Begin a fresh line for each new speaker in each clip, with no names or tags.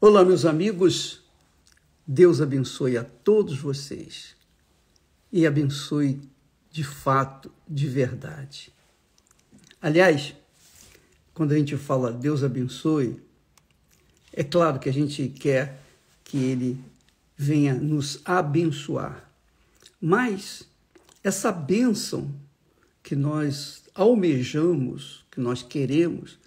Olá, meus amigos. Deus abençoe a todos vocês e abençoe de fato, de verdade. Aliás, quando a gente fala Deus abençoe, é claro que a gente quer que Ele venha nos abençoar, mas essa bênção que nós almejamos, que nós queremos,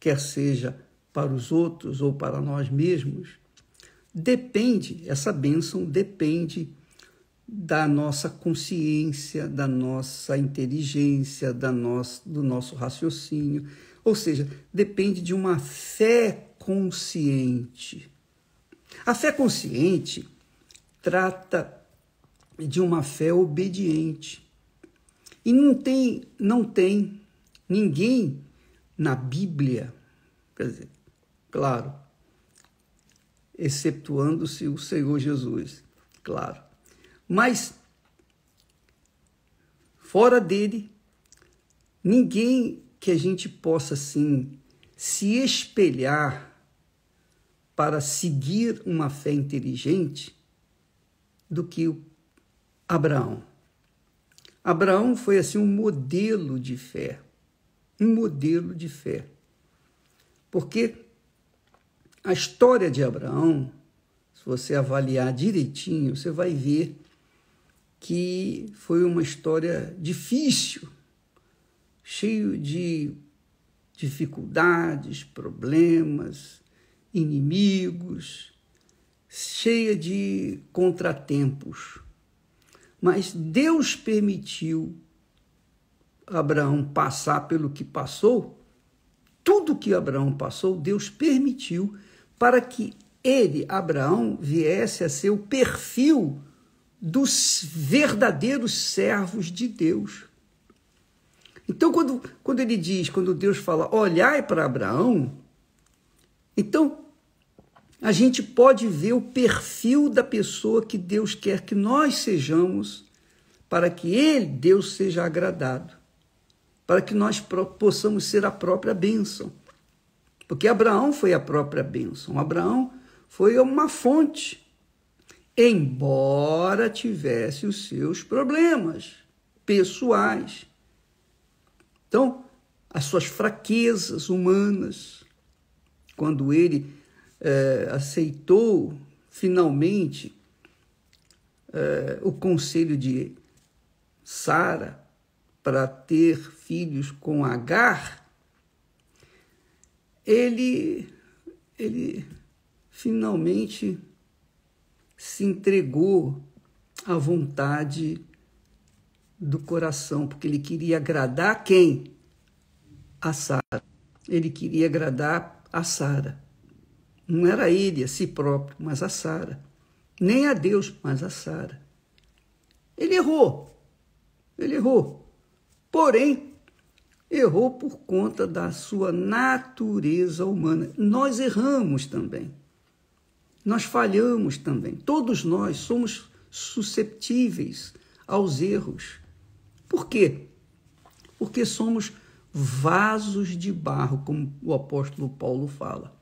quer seja para os outros ou para nós mesmos, depende, essa bênção depende da nossa consciência, da nossa inteligência, da nossa, do nosso raciocínio. Ou seja, depende de uma fé consciente. A fé consciente trata de uma fé obediente. E não tem, não tem ninguém na Bíblia, quer dizer, Claro. Exceptuando-se o Senhor Jesus. Claro. Mas, fora dele, ninguém que a gente possa, assim, se espelhar para seguir uma fé inteligente do que Abraão. Abraão foi assim um modelo de fé, um modelo de fé. Porque a história de Abraão, se você avaliar direitinho, você vai ver que foi uma história difícil, cheio de dificuldades, problemas, inimigos, cheia de contratempos. Mas Deus permitiu Abraão passar pelo que passou, tudo que Abraão passou, Deus permitiu para que ele, Abraão, viesse a ser o perfil dos verdadeiros servos de Deus. Então, quando, quando ele diz, quando Deus fala, olhai para Abraão, então a gente pode ver o perfil da pessoa que Deus quer que nós sejamos, para que ele, Deus, seja agradado, para que nós possamos ser a própria bênção. Porque Abraão foi a própria bênção. Abraão foi uma fonte, embora tivesse os seus problemas pessoais. Então, as suas fraquezas humanas, quando ele é, aceitou finalmente é, o conselho de Sara para ter filhos com Agar, ele, ele finalmente se entregou à vontade do coração, porque ele queria agradar quem? A Sara. Ele queria agradar a Sara. Não era ele a si próprio, mas a Sara. Nem a Deus, mas a Sara. Ele errou. Ele errou. Porém, errou por conta da sua natureza humana. Nós erramos também. Nós falhamos também. Todos nós somos susceptíveis aos erros. Por quê? Porque somos vasos de barro, como o apóstolo Paulo fala.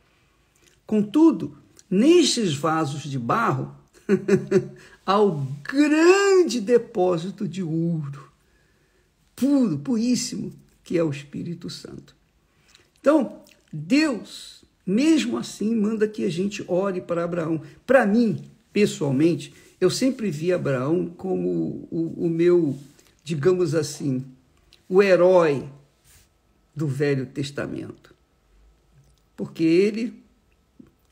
Contudo, nestes vasos de barro há o grande depósito de ouro, puro, puríssimo, que é o Espírito Santo. Então, Deus, mesmo assim, manda que a gente ore para Abraão. Para mim, pessoalmente, eu sempre vi Abraão como o, o meu, digamos assim, o herói do Velho Testamento. Porque ele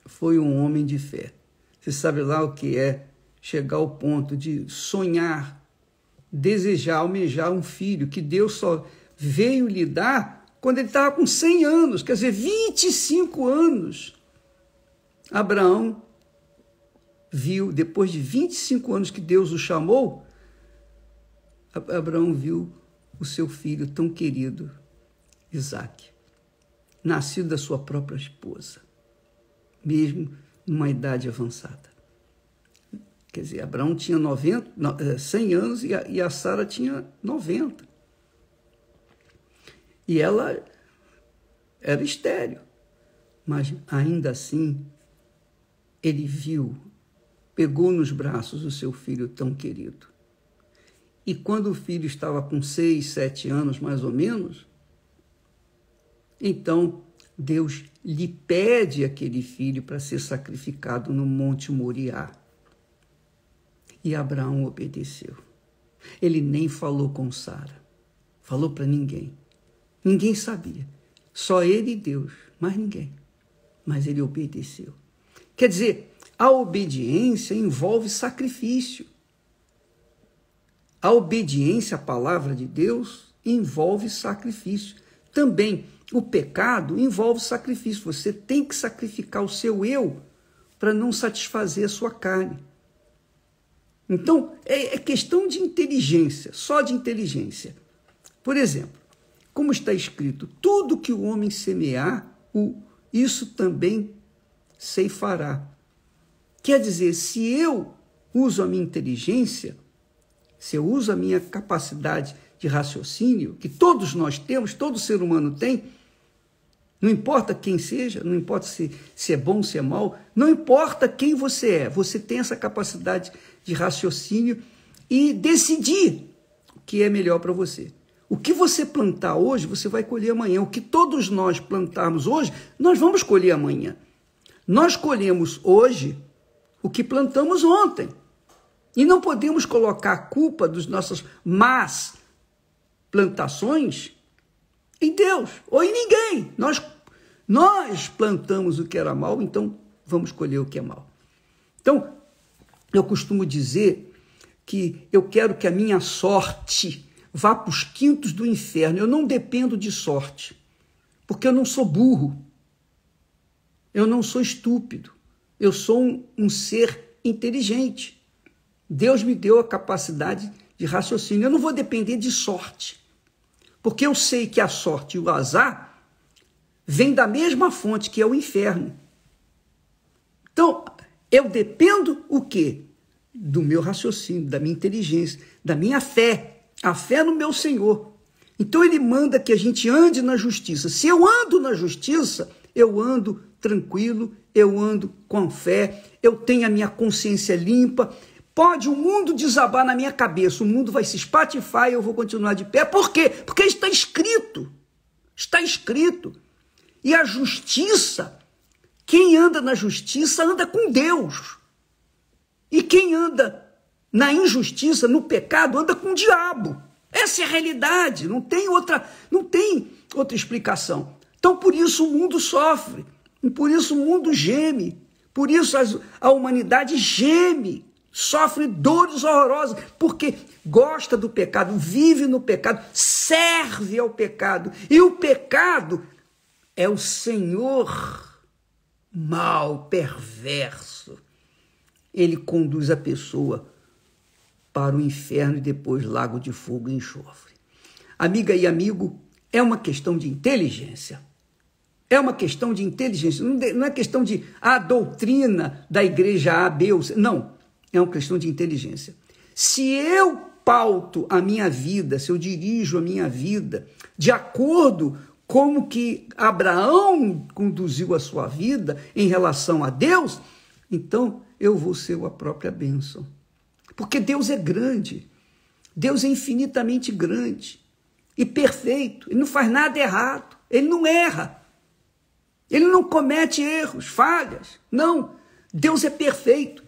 foi um homem de fé. Você sabe lá o que é chegar ao ponto de sonhar, desejar, almejar um filho que Deus só veio lhe dar quando ele estava com 100 anos, quer dizer, 25 anos. Abraão viu, depois de 25 anos que Deus o chamou, Abraão viu o seu filho tão querido, Isaac, nascido da sua própria esposa, mesmo numa idade avançada. Quer dizer, Abraão tinha 90, 100 eh, anos e a, e a Sara tinha 90. E ela era estéreo, mas ainda assim ele viu, pegou nos braços o seu filho tão querido. E quando o filho estava com seis, sete anos mais ou menos, então Deus lhe pede aquele filho para ser sacrificado no Monte Moriá. E Abraão obedeceu. Ele nem falou com Sara, falou para ninguém. Ninguém sabia. Só ele e Deus, mais ninguém. Mas ele obedeceu. Quer dizer, a obediência envolve sacrifício. A obediência à palavra de Deus envolve sacrifício. Também o pecado envolve sacrifício. Você tem que sacrificar o seu eu para não satisfazer a sua carne. Então, é, é questão de inteligência, só de inteligência. Por exemplo, como está escrito, tudo que o homem semear, isso também ceifará. Quer dizer, se eu uso a minha inteligência, se eu uso a minha capacidade de raciocínio, que todos nós temos, todo ser humano tem, não importa quem seja, não importa se, se é bom, se é mal, não importa quem você é, você tem essa capacidade de raciocínio e decidir o que é melhor para você. O que você plantar hoje, você vai colher amanhã. O que todos nós plantarmos hoje, nós vamos colher amanhã. Nós colhemos hoje o que plantamos ontem. E não podemos colocar a culpa das nossas más plantações em Deus ou em ninguém. Nós, nós plantamos o que era mal, então vamos colher o que é mal. Então, eu costumo dizer que eu quero que a minha sorte vá para os quintos do inferno. Eu não dependo de sorte, porque eu não sou burro, eu não sou estúpido, eu sou um, um ser inteligente. Deus me deu a capacidade de raciocínio. Eu não vou depender de sorte, porque eu sei que a sorte e o azar vêm da mesma fonte que é o inferno. Então, eu dependo o quê? Do meu raciocínio, da minha inteligência, da minha fé a fé no meu Senhor. Então ele manda que a gente ande na justiça. Se eu ando na justiça, eu ando tranquilo, eu ando com fé, eu tenho a minha consciência limpa. Pode o mundo desabar na minha cabeça, o mundo vai se espatifar e eu vou continuar de pé. Por quê? Porque está escrito. Está escrito. E a justiça, quem anda na justiça anda com Deus. E quem anda na injustiça, no pecado, anda com o diabo. Essa é a realidade, não tem outra, não tem outra explicação. Então por isso o mundo sofre, por isso o mundo geme, por isso a humanidade geme, sofre dores horrorosas, porque gosta do pecado, vive no pecado, serve ao pecado. E o pecado é o senhor mal perverso. Ele conduz a pessoa para o inferno e depois lago de fogo e enxofre. Amiga e amigo, é uma questão de inteligência. É uma questão de inteligência. Não é questão de a ah, doutrina da igreja A, B ou C. Não. É uma questão de inteligência. Se eu pauto a minha vida, se eu dirijo a minha vida de acordo como que Abraão conduziu a sua vida em relação a Deus, então eu vou ser a própria bênção. Porque Deus é grande. Deus é infinitamente grande e perfeito. Ele não faz nada errado. Ele não erra. Ele não comete erros, falhas. Não. Deus é perfeito.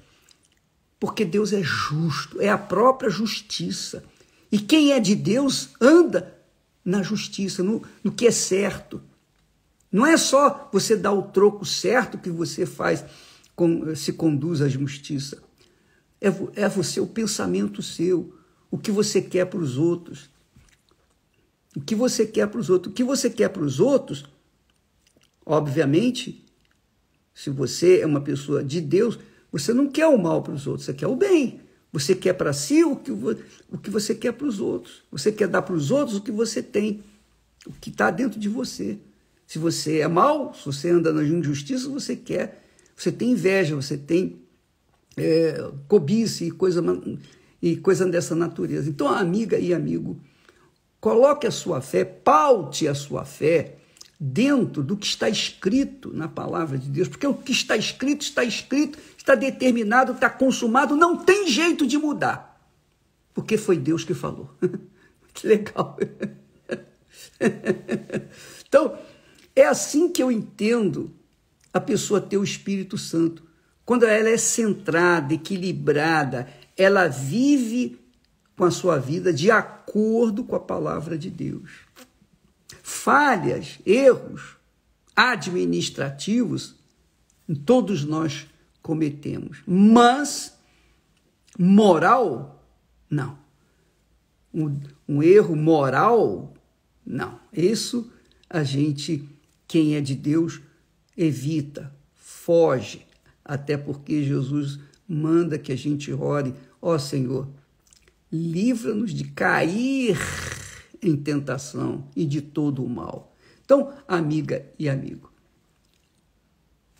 Porque Deus é justo, é a própria justiça. E quem é de Deus anda na justiça, no, no que é certo. Não é só você dar o troco certo que você faz, com, se conduz à justiça. É, é você, o pensamento seu, o que você quer para os outros. O que você quer para os outros? O que você quer para os outros, obviamente, se você é uma pessoa de Deus, você não quer o mal para os outros, você quer o bem. Você quer para si o que, o que você quer para os outros. Você quer dar para os outros o que você tem, o que está dentro de você. Se você é mal, se você anda na injustiça, você quer, você tem inveja, você tem é, cobiça e coisa, e coisa dessa natureza. Então, amiga e amigo, coloque a sua fé, paute a sua fé dentro do que está escrito na palavra de Deus, porque o que está escrito, está escrito, está determinado, está consumado, não tem jeito de mudar, porque foi Deus que falou. que legal. então, é assim que eu entendo a pessoa ter o Espírito Santo quando ela é centrada, equilibrada, ela vive com a sua vida de acordo com a palavra de Deus. Falhas, erros administrativos, todos nós cometemos, mas moral, não. Um, um erro moral, não. Isso a gente, quem é de Deus, evita, foge, até porque Jesus manda que a gente ore: Ó oh, Senhor, livra-nos de cair em tentação e de todo o mal. Então, amiga e amigo,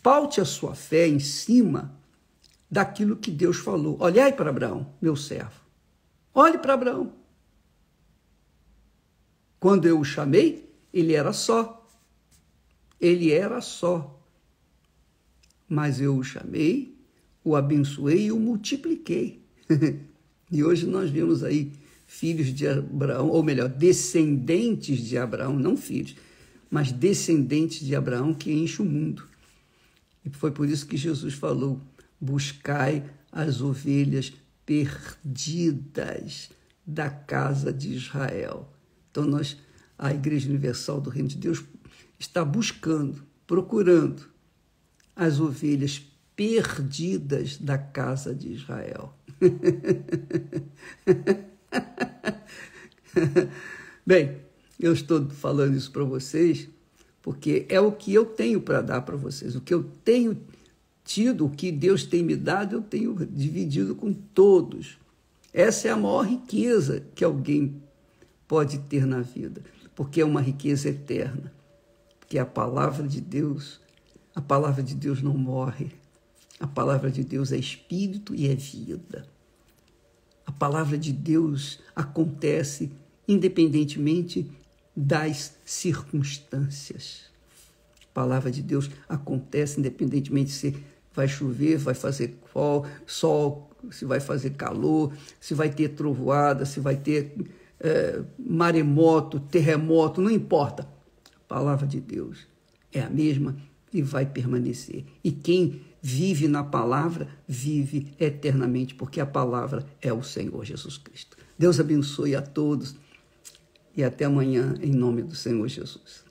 paute a sua fé em cima daquilo que Deus falou. Olhai para Abraão, meu servo. Olhe para Abraão. Quando eu o chamei, ele era só. Ele era só mas eu o chamei, o abençoei e o multipliquei. e hoje nós vimos aí filhos de Abraão, ou melhor, descendentes de Abraão, não filhos, mas descendentes de Abraão que enche o mundo. E foi por isso que Jesus falou: buscai as ovelhas perdidas da casa de Israel. Então nós, a Igreja Universal do Reino de Deus, está buscando, procurando as ovelhas perdidas da casa de Israel. Bem, eu estou falando isso para vocês porque é o que eu tenho para dar para vocês, o que eu tenho tido, o que Deus tem me dado, eu tenho dividido com todos. Essa é a maior riqueza que alguém pode ter na vida, porque é uma riqueza eterna, que é a palavra de Deus a palavra de Deus não morre. A palavra de Deus é espírito e é vida. A palavra de Deus acontece independentemente das circunstâncias. A palavra de Deus acontece independentemente se vai chover, vai fazer sol, sol se vai fazer calor, se vai ter trovoada, se vai ter é, maremoto, terremoto, não importa. A palavra de Deus é a mesma e vai permanecer. E quem vive na palavra, vive eternamente, porque a palavra é o Senhor Jesus Cristo. Deus abençoe a todos e até amanhã, em nome do Senhor Jesus.